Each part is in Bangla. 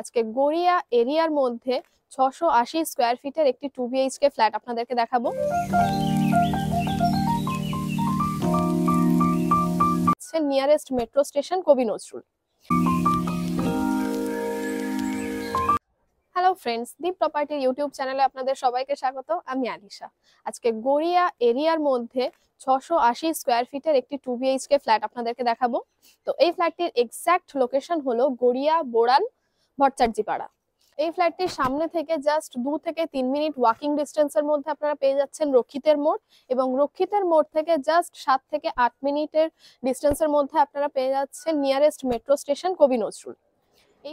আজকে গড়িয়া এরিয়ার মধ্যে ছশো আশি স্কোয়ার ফিটের একটি টু বিএইচকে ফ্ল্যাট আপনাদেরকে দেখাবো নিয়ারেস্ট মেট্রো স্টেশন কবি নজরুল হ্যালো ফ্রেন্ডস দীপ প্রপার্টির ইউটিউব চ্যানেলে আপনাদের সবাইকে স্বাগত আমি আলিশা আজকে গড়িয়া এরিয়ার মধ্যে ছশো আশি স্কোয়ার ফিটের একটি টু বিএইচকে ফ্ল্যাট আপনাদেরকে দেখাবো তো এই ফ্ল্যাটটির এক্স্যাক্ট লোকেশন হলো গড়িয়া বোড়াল ভট্টার্জি পাড়া এই ফ্ল্যাটটির সামনে থেকে জাস্ট দু থেকে তিন মিনিট ওয়াকিং ডিস্টেন্সের মধ্যে আপনারা পেয়ে যাচ্ছেন রক্ষিতের মোড় এবং রক্ষিতের মোড় থেকে জাস্ট সাত থেকে আট মিনিটের ডিস্টেন্সের মধ্যে আপনারা পেয়ে যাচ্ছেন নিয়ারেস্ট মেট্রো স্টেশন কবি নজরুল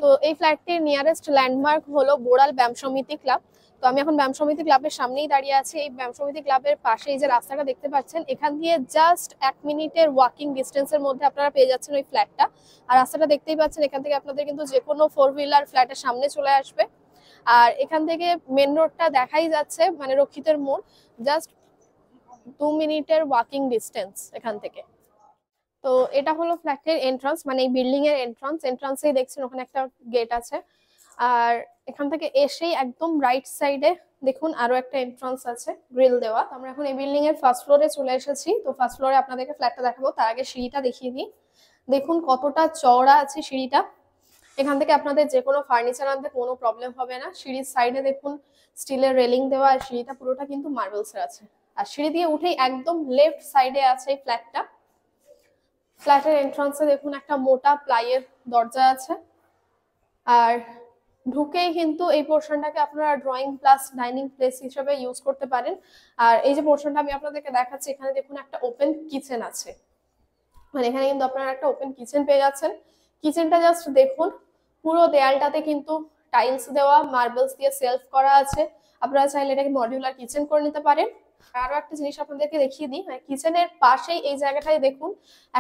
তো এই ফ্ল্যাটটির নিয়ারেস্ট ল্যান্ডমার্ক হলো বোড়াল ব্যায়াম সমিতি ক্লাব তো আমি এখন ব্যায়াম সমিতি ক্লাবের সামনেই দাঁড়িয়ে আছি এই ব্যায়াম সমিতি ক্লাবের পাশে এই যে রাস্তাটা দেখতে পাচ্ছেন এখান দিয়ে জাস্ট এক মিনিটের ওয়াকিং ডিস্টেন্সের মধ্যে আপনারা পেয়ে যাচ্ছেন ওই ফ্ল্যাটটা আর রাস্তাটা দেখতেই পাচ্ছেন এখান থেকে আপনাদের কিন্তু যে কোনো ফোর হুইলার ফ্ল্যাটের সামনে চলে আসবে আর এখান থেকে মেন রোডটা দেখাই যাচ্ছে মানে রক্ষিতের মোড় জাস্ট দু মিনিটের ওয়াকিং ডিস্টেন্স এখান থেকে তো এটা হলো ফ্ল্যাটের এন্ট্রান্স মানে এই বিল্ডিং এর এন্ট্রান্স এন্ট্রান্সেই দেখছেন ওখানে একটা গেট আছে আর এখান থেকে এসেই একদম রাইট সাইডে দেখুন আরও একটা এন্ট্রান্স আছে গ্রিল দেওয়া আমরা এখন এই বিল্ডিং এর ফার্স্ট ফ্লোরে চলে এসেছি তো ফার্স্ট ফ্লোরে আপনাদেরকে ফ্ল্যাটটা দেখাবো তার আগে সিঁড়িটা দেখিয়ে দিই দেখুন কতটা চওড়া আছে সিঁড়িটা এখান থেকে আপনাদের যে কোনো ফার্নিচার আনতে কোনো প্রবলেম হবে না সিঁড়ির সাইডে দেখুন স্টিলের রেলিং দেওয়া আর সিঁড়িটা পুরোটা কিন্তু মার্বেলসের আছে আর সিঁড়ি দিয়ে উঠেই একদম লেফট সাইডে আছে এই ফ্ল্যাটটা ফ্ল্যাটের এন্ট্রান্সে দেখুন একটা মোটা প্লাইয়ের দরজা আছে আর ঢুকেই কিন্তু এই পোর্শনটাকে আপনারা ড্রয়িং প্লাস ডাইনিং প্লেস হিসেবে ইউজ করতে পারেন আর এই যে পোর্শনটা আমি আপনাদেরকে দেখাচ্ছি এখানে দেখুন একটা ওপেন কিচেন আছে মানে এখানে কিন্তু আপনারা একটা ওপেন কিচেন পেয়ে যাচ্ছেন কিচেনটা জাস্ট দেখুন পুরো দেয়ালটাতে কিন্তু টাইলস দেওয়া মার্বেলস দিয়ে সেলফ করা আছে আপনারা চাইলে এটাকে মডিউলার কিচেন করে নিতে পারেন আরো একটা জিনিস আপনাদেরকে দেখিয়ে দিই কিচেনের মানে পাশেই এই জায়গাটায় দেখুন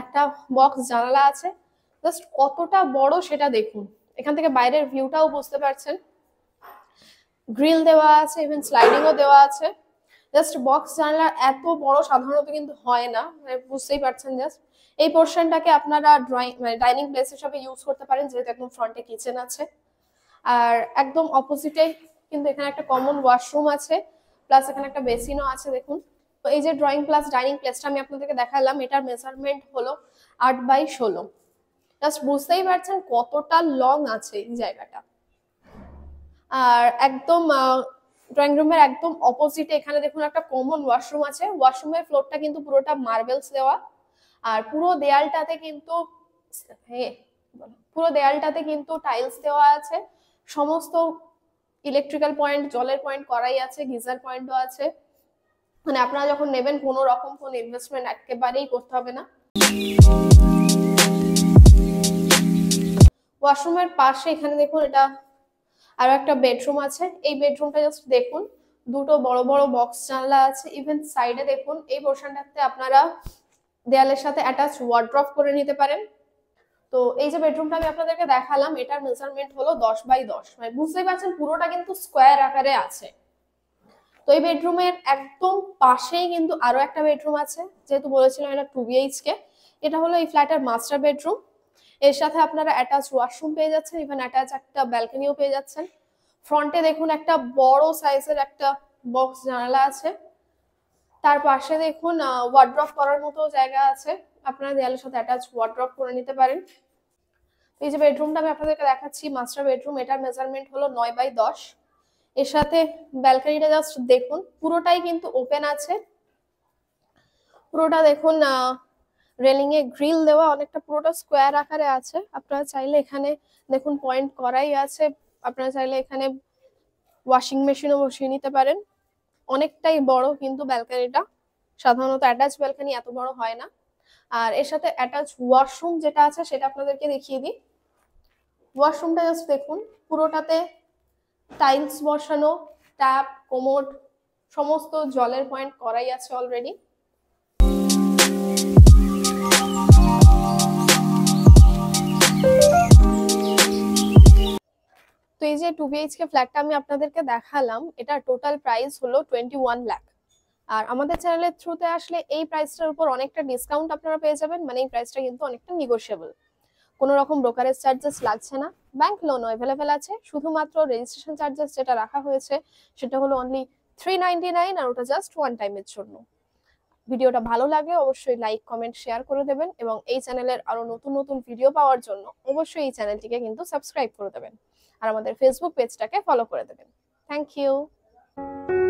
একটা বক্স জানালা আছে জাস্ট কতটা বড় সেটা দেখুন এখান থেকে বাইরের ভিউটাও বুঝতে পারছেন গ্রিল দেওয়া আছে ইভেন স্লাইডিংও দেওয়া আছে জাস্ট বক্স জানলা এত বড় সাধারণত কিন্তু হয় না মানে বুঝতেই পারছেন জাস্ট এই পোর্শনটাকে আপনারা ড্রয়িং মানে ডাইনিং প্লেস হিসাবে ইউজ করতে পারেন যেহেতু একদম ফ্রন্টে কিচেন আছে আর একদম অপোজিটে কিন্তু এখানে একটা কমন ওয়াশরুম আছে প্লাস এখানে একটা বেসিনও আছে দেখুন তো এই যে ড্রয়িং প্লাস ডাইনিং প্লেসটা আমি আপনাদেরকে দেখালাম এটার মেজারমেন্ট হলো আট বাই ষোলো জাস্ট বুঝতেই পারছেন কতটা লং আছে এই জায়গাটা আর একদম ড্রয়িং রুমের একদম অপোজিটে এখানে দেখুন একটা কমন ওয়াশরুম আছে ওয়াশরুমের ফ্লোরটা কিন্তু পুরোটা মার্বেলস দেওয়া আর পুরো দেয়ালটাতে কিন্তু পুরো দেয়ালটাতে কিন্তু টাইলস দেওয়া আছে সমস্ত ইলেকট্রিক্যাল পয়েন্ট জলের পয়েন্ট করাই আছে গিজার পয়েন্টও আছে মানে আপনারা যখন নেবেন কোনো রকম কোনো ইনভেস্টমেন্ট একেবারেই করতে হবে না ওয়াশরুমের পাশে এখানে দেখুন এটা আরো একটা বেডরুম আছে এই বেডরুমটা জাস্ট দেখুন দুটো বড় বড় বক্স জানলা আছে ইভেন সাইডে দেখুন এই পোর্শনটাতে আপনারা দেয়ালের সাথে অ্যাটাচ ওয়ার্ড্রপ করে নিতে পারেন তো এই যে বেডরুমটা আমি আপনাদেরকে দেখালাম এটার মেজারমেন্ট হলো দশ বাই দশ মানে বুঝতেই পারছেন পুরোটা কিন্তু স্কোয়ার আকারে আছে তো এই বেডরুমের একদম পাশেই কিন্তু আরো একটা বেডরুম আছে যেহেতু বলেছিলাম এটা টু বিএইচকে এটা হলো এই ফ্ল্যাটের মাস্টার বেডরুম এর সাথে আপনারা অ্যাটাচ ওয়াশরুম পেয়ে যাচ্ছেন ইভেন অ্যাটাচ একটা ব্যালকনিও পেয়ে যাচ্ছেন ফ্রন্টে দেখুন একটা বড় সাইজের একটা বক্স জানালা আছে তার পাশে দেখুন ওয়ার্ড্রপ করার মতো জায়গা আছে আপনারা দেয়ালের সাথে অ্যাটাচ ওয়ার্ড্রপ করে নিতে পারেন এই যে বেডরুমটা আমি আপনাদেরকে দেখাচ্ছি মাস্টার বেডরুম এটার মেজারমেন্ট হলো নয় বাই দশ এর সাথে ব্যালকানিটা জাস্ট দেখুন পুরোটাই কিন্তু ওপেন আছে পুরোটা দেখুন রেলিং এ গ্রিল দেওয়া অনেকটা পুরোটা স্কোয়ার আকারে আছে আপনারা চাইলে এখানে দেখুন পয়েন্ট করাই আছে আপনারা চাইলে এখানে ওয়াশিং মেশিনও বসিয়ে নিতে পারেন অনেকটাই বড় কিন্তু ব্যালকানিটা সাধারণত অ্যাটাচ ব্যালকানি এত বড় হয় না আর এর সাথে অ্যাটাচ ওয়াশরুম যেটা আছে সেটা আপনাদেরকে দেখিয়ে দিই ওয়াশরুমটা জাস্ট দেখুন পুরোটাতে টাইলস বসানো ট্যাপ কোমোড সমস্ত জলের পয়েন্ট করাই আছে অলরেডি তো এই যে টু বিএইচকে ফ্ল্যাটটা আমি আপনাদেরকে দেখালাম এটা টোটাল প্রাইস হলো টোয়েন্টি ওয়ান লাখ আর আমাদের চ্যানেলের থ্রুতে আসলে এই প্রাইসটার উপর অনেকটা ডিসকাউন্ট আপনারা পেয়ে যাবেন মানে এই প্রাইসটা কিন্তু অনেকটা নিগোসিয়েবল কোনো রকম ব্রোকারেজ চার্জেস লাগছে না ব্যাংক লোনও অ্যাভেলেবেল আছে শুধুমাত্র রেজিস্ট্রেশন চার্জেস যেটা রাখা হয়েছে সেটা হলো অনলি থ্রি নাইনটি নাইন আর ওটা জাস্ট ওয়ান টাইমের জন্য ভিডিওটা ভালো লাগলে অবশ্যই লাইক কমেন্ট শেয়ার করে দেবেন এবং এই চ্যানেলের আরও নতুন নতুন ভিডিও পাওয়ার জন্য অবশ্যই এই চ্যানেলটিকে কিন্তু সাবস্ক্রাইব করে দেবেন আর আমাদের ফেসবুক পেজটাকে ফলো করে দেবেন থ্যাংক ইউ